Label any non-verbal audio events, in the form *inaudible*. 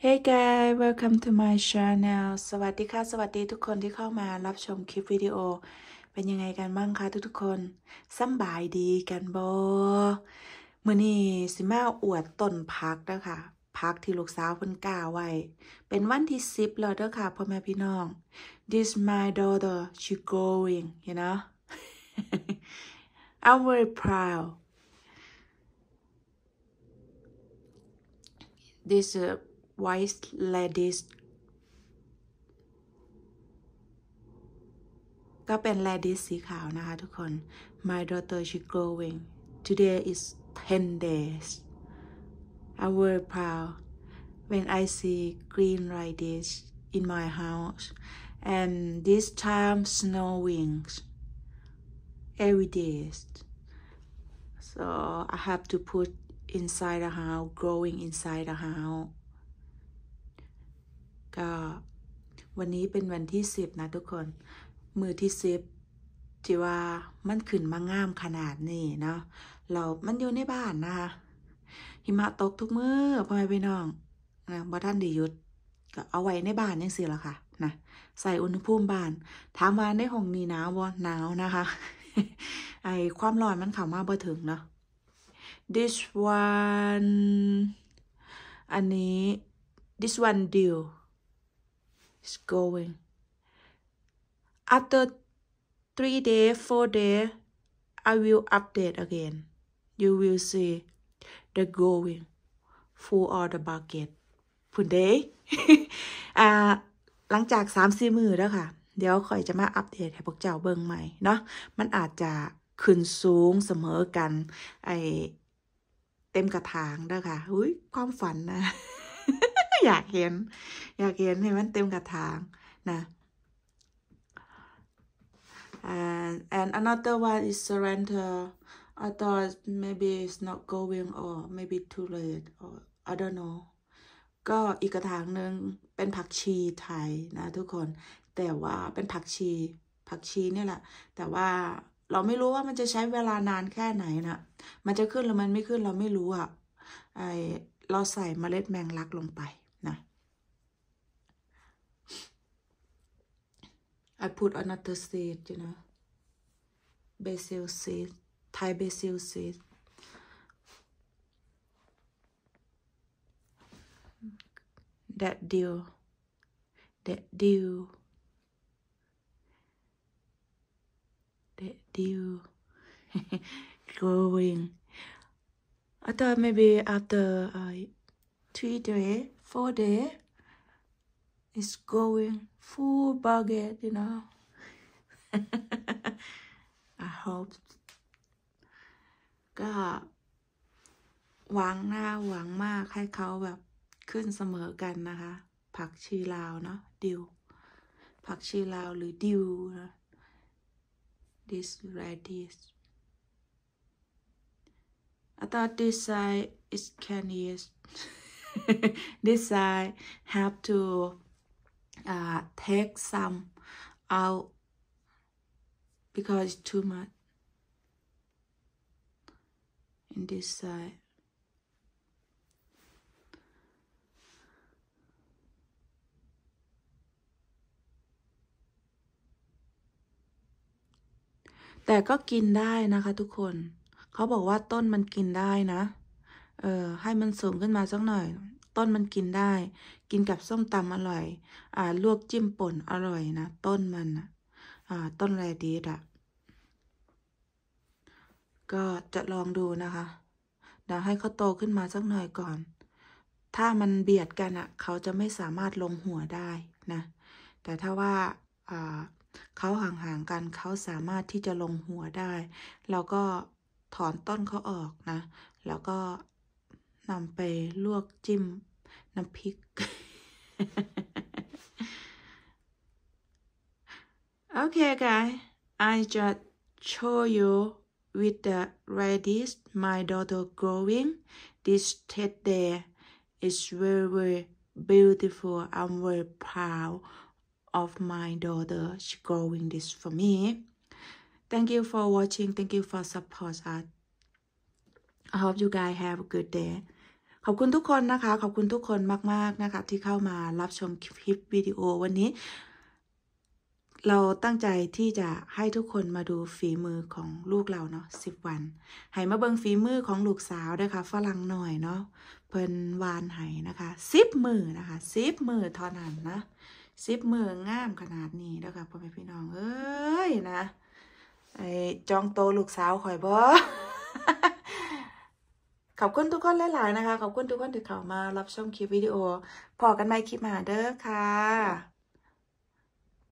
Hey guys welcome to my channel สวัสดีค่ะสวัสดีทุกคนที่เข้ามา รับชมคลิปวิดีโอ เป็นยังไงกันบ้างคะทุกๆคนสบายดีกันบ่มื่อนี้สิมาอวดต้นพักนะคะพักที่ลูกสาวเพิ่นกล้าไว้เป็นวันที่สิบแล้วเด้อค่ะพ่อแม่พี่น้อง This my daughter she going you know I'm very proud This uh, White ladies ก็เป็น ladies สีขาวนะคะทุกคน my daughter she growing today is 10 days I very proud when I see green like this in my house and this time snowing every day so I have to put inside the house growing inside the house ็วันนี้เป็นวันที่สิบนะ ทุกคน มือที่สิบที่ว่ามัน ขึ้น มา งามขนาดนี้เนาะ เรามัน อยู่ ในบ้านนะคะ หิมะ ตกทุก มือพ่อแม่พี่น้องนะบอท่านดียุด ก็ เอาไว้ในบ้านยังสิละค่ะนะใส่อุณหภูมิ บ้าน ถามว่าในห้อง นี้หนาวบ่หนาวนะคะ ไอความร้อน มันเข้ามาบ่ถึงเนาะ this one อันนี้ this one deal is going after three day four day I will update again you will see the going full or the bucket ผุนเด้อหลังจากสามสี่มือแล้วค่ะ เดี๋ยวค่อยจะมาอัปเดตให้พวกเจ้าเบิ่งใหม่เนาะมันอาจจะขึ้นสูงเสมอกัน ไอเต็มกระถางนะคะอุ้ยความฝันนะอยากเห็น อยากเห็นให้มันเต็มกระถางนะ and and another one is surrender I thought maybe it's not going or maybe too late or I don't know ก็อีกกระถางหนึ่งเป็นผักชีไทยนะทุกคน แต่ว่าเป็นผักชี ผักชีเนี่ยแหละ แต่ว่าเราไม่รู้ว่ามันจะใช้เวลานานแค่ไหนนะ มันจะขึ้นหรือมันไม่ขึ้นเราไม่รู้อ่ะไอเราใส่เมล็ดแมงลักลงไป I put another seed, you know, basil seed, Thai basil seed. That deal, that deal, that deal, *laughs* growing. I thought maybe after uh, three day, four day, is going full bucket, you know. I hope ก็หวังนะหวังมากให้เขาแบบขึ้นเสมอกันนะคะผักชีลาวเนาะดิวผักชีลาวหรือดิวนะ this radish I thought this side is can use this side have to uh, take some out because it's too much in this side แต่ก็กินได้นะคะทุกคน เขาบอกว่าต้นมันกินได้นะ เออให้มันสูงขึ้นมาสักหน่อยต้นมันกินได้ กินกับส้มตำอร่อย อ่าลวกจิ้มป่นอร่อยนะ ต้นมันนะอ่าต้นแรดีอะก็จะลองดูนะคะเดี๋ยวให้เขาโตขึ้นมาสักหน่อยก่อน ถ้ามันเบียดกันอะ่ะ เขาจะไม่สามารถลงหัวได้นะ แต่ถ้าว่าอ่าเขาห่างๆกันเขาสามารถที่จะลงหัวได้แล้วก็ถอนต้นเขาออกนะ แล้วก็นำไปลวกจิ้ม Nampik. *laughs* okay, guys. I just show you with the radish my daughter growing. This state there is very, very beautiful. I'm very proud of my daughter. She's growing this for me. Thank you for watching. Thank you for support us. I hope you guys have a good day. ขอบคุณทุกคนนะคะ ขอบคุณทุกคนมากๆนะคะที่เข้ามารับชมคลิปวิดีโอวันนี้ เราตั้งใจที่จะให้ทุกคนมาดูฝีมือของลูกเราเนาะสิบวันให้มาเบิงฝีมือของลูกสาวด้วยค่ะฝรั่งหน่อยเนาะเพิ่นวานไห้นะคะสิบมือนะคะสิบมือทอนันนะสิบมืองามขนาดนี้้วค่ะพ่อแม่พี่น้องเอ้ยนะ ไอจองโตลูกสาวคอยบ่ขอบคุณทุกคนหลายๆ นะคะ ขอบคุณทุกคนที่เข้ามารับชมคลิปวิดีโอ พอกันไหมคลิปหาเด้อค่ะ